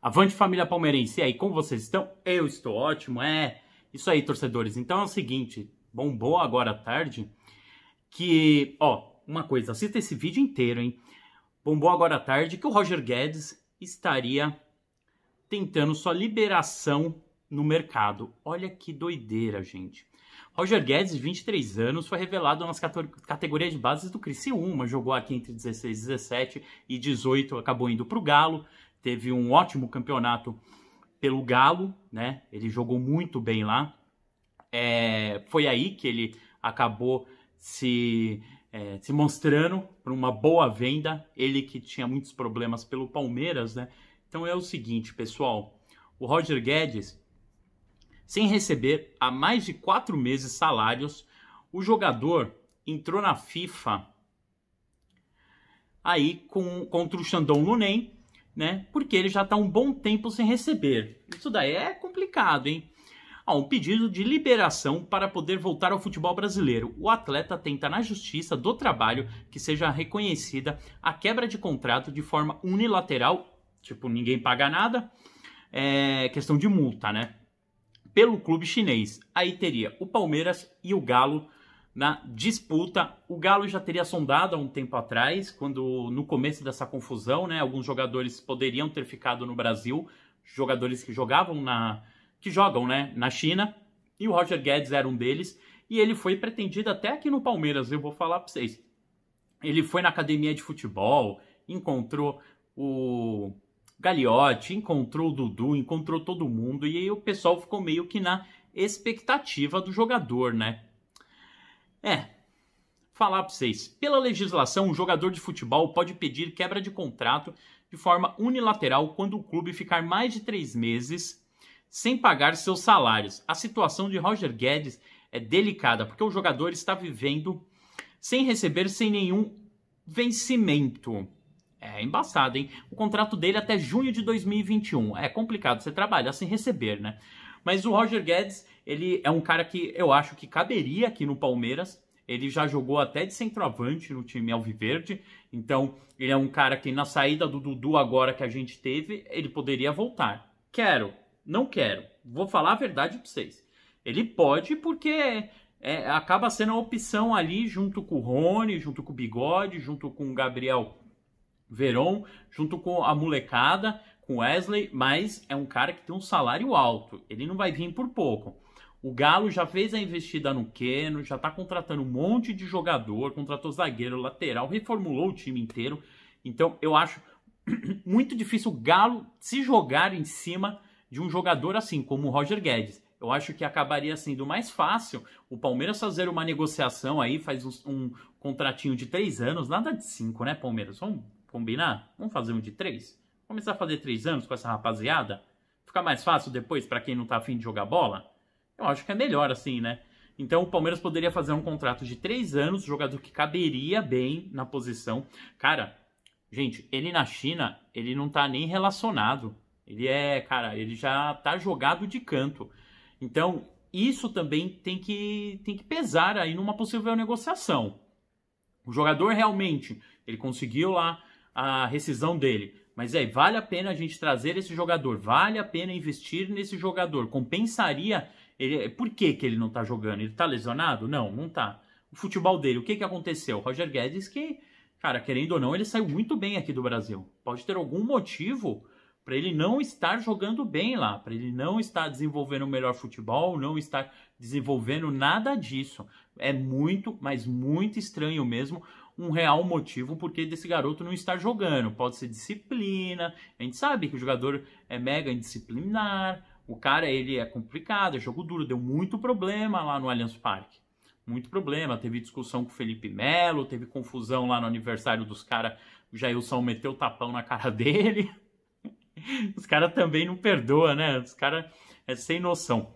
Avante família palmeirense, e aí, como vocês estão? Eu estou ótimo, é. Isso aí, torcedores. Então é o seguinte, bombou agora à tarde que, ó, uma coisa, assista esse vídeo inteiro, hein? Bombou agora à tarde que o Roger Guedes estaria tentando sua liberação no mercado. Olha que doideira, gente. Roger Guedes, 23 anos, foi revelado nas categorias de bases do Criciúma, jogou aqui entre 16, 17 e 18, acabou indo para o Galo, teve um ótimo campeonato pelo Galo, né? Ele jogou muito bem lá. É, foi aí que ele acabou se, é, se mostrando para uma boa venda. Ele que tinha muitos problemas pelo Palmeiras, né? Então é o seguinte, pessoal. O Roger Guedes, sem receber há mais de quatro meses salários, o jogador entrou na FIFA aí com, contra o Xandão Lunen né? Porque ele já está um bom tempo sem receber. Isso daí é complicado, hein? a um pedido de liberação para poder voltar ao futebol brasileiro. O atleta tenta na Justiça do Trabalho que seja reconhecida a quebra de contrato de forma unilateral, tipo ninguém paga nada, é questão de multa, né? Pelo clube chinês. Aí teria o Palmeiras e o Galo na disputa. O Galo já teria sondado há um tempo atrás, quando no começo dessa confusão, né, alguns jogadores poderiam ter ficado no Brasil, jogadores que jogavam na que jogam, né, na China, e o Roger Guedes era um deles, e ele foi pretendido até aqui no Palmeiras, eu vou falar para vocês. Ele foi na academia de futebol, encontrou o Gagliotti, encontrou o Dudu, encontrou todo mundo, e aí o pessoal ficou meio que na expectativa do jogador, né? É, falar para vocês. Pela legislação, um jogador de futebol pode pedir quebra de contrato de forma unilateral quando o clube ficar mais de três meses sem pagar seus salários. A situação de Roger Guedes é delicada porque o jogador está vivendo sem receber sem nenhum vencimento. É embaçado, hein? O contrato dele é até junho de 2021. É complicado você trabalhar sem receber, né? Mas o Roger Guedes, ele é um cara que eu acho que caberia aqui no Palmeiras. Ele já jogou até de centroavante no time Alviverde. Então, ele é um cara que na saída do Dudu agora que a gente teve, ele poderia voltar. Quero, não quero. Vou falar a verdade para vocês. Ele pode porque é, acaba sendo a opção ali junto com o Rony, junto com o Bigode, junto com o Gabriel Verón junto com a molecada, com Wesley, mas é um cara que tem um salário alto. Ele não vai vir por pouco. O Galo já fez a investida no Keno, já está contratando um monte de jogador, contratou zagueiro, lateral, reformulou o time inteiro. Então eu acho muito difícil o Galo se jogar em cima de um jogador assim como o Roger Guedes. Eu acho que acabaria sendo mais fácil o Palmeiras fazer uma negociação aí, faz um, um contratinho de três anos, nada de cinco, né, Palmeiras? Vamos Combinar? Vamos fazer um de três? Começar a fazer três anos com essa rapaziada? Ficar mais fácil depois para quem não tá afim de jogar bola? Eu acho que é melhor assim, né? Então o Palmeiras poderia fazer um contrato de três anos, jogador que caberia bem na posição. Cara, gente, ele na China, ele não tá nem relacionado. Ele é, cara, ele já tá jogado de canto. Então, isso também tem que, tem que pesar aí numa possível negociação. O jogador realmente, ele conseguiu lá a rescisão dele. Mas é, vale a pena a gente trazer esse jogador, vale a pena investir nesse jogador, compensaria. Ele, por que, que ele não tá jogando? Ele tá lesionado? Não, não tá. O futebol dele, o que, que aconteceu? O Roger Guedes, que, cara, querendo ou não, ele saiu muito bem aqui do Brasil. Pode ter algum motivo para ele não estar jogando bem lá, para ele não estar desenvolvendo o melhor futebol, não estar desenvolvendo nada disso. É muito, mas muito estranho mesmo um real motivo porque desse garoto não estar jogando. Pode ser disciplina, a gente sabe que o jogador é mega indisciplinar, o cara ele é complicado, é jogo duro, deu muito problema lá no Allianz Parque. Muito problema, teve discussão com o Felipe Melo, teve confusão lá no aniversário dos caras, o Jailson meteu tapão na cara dele. Os caras também não perdoa, né? Os caras é sem noção.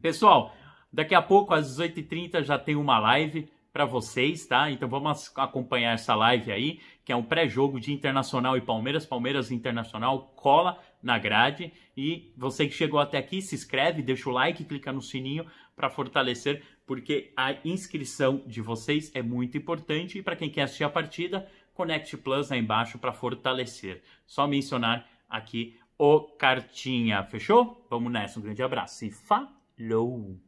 Pessoal, daqui a pouco, às 18h30, já tem uma live para vocês, tá? Então vamos acompanhar essa live aí, que é um pré-jogo de Internacional e Palmeiras. Palmeiras Internacional cola na grade. E você que chegou até aqui, se inscreve, deixa o like, clica no sininho para fortalecer, porque a inscrição de vocês é muito importante. E para quem quer assistir a partida, conecte Plus aí embaixo para fortalecer. Só mencionar aqui o Cartinha. Fechou? Vamos nessa, um grande abraço e falou!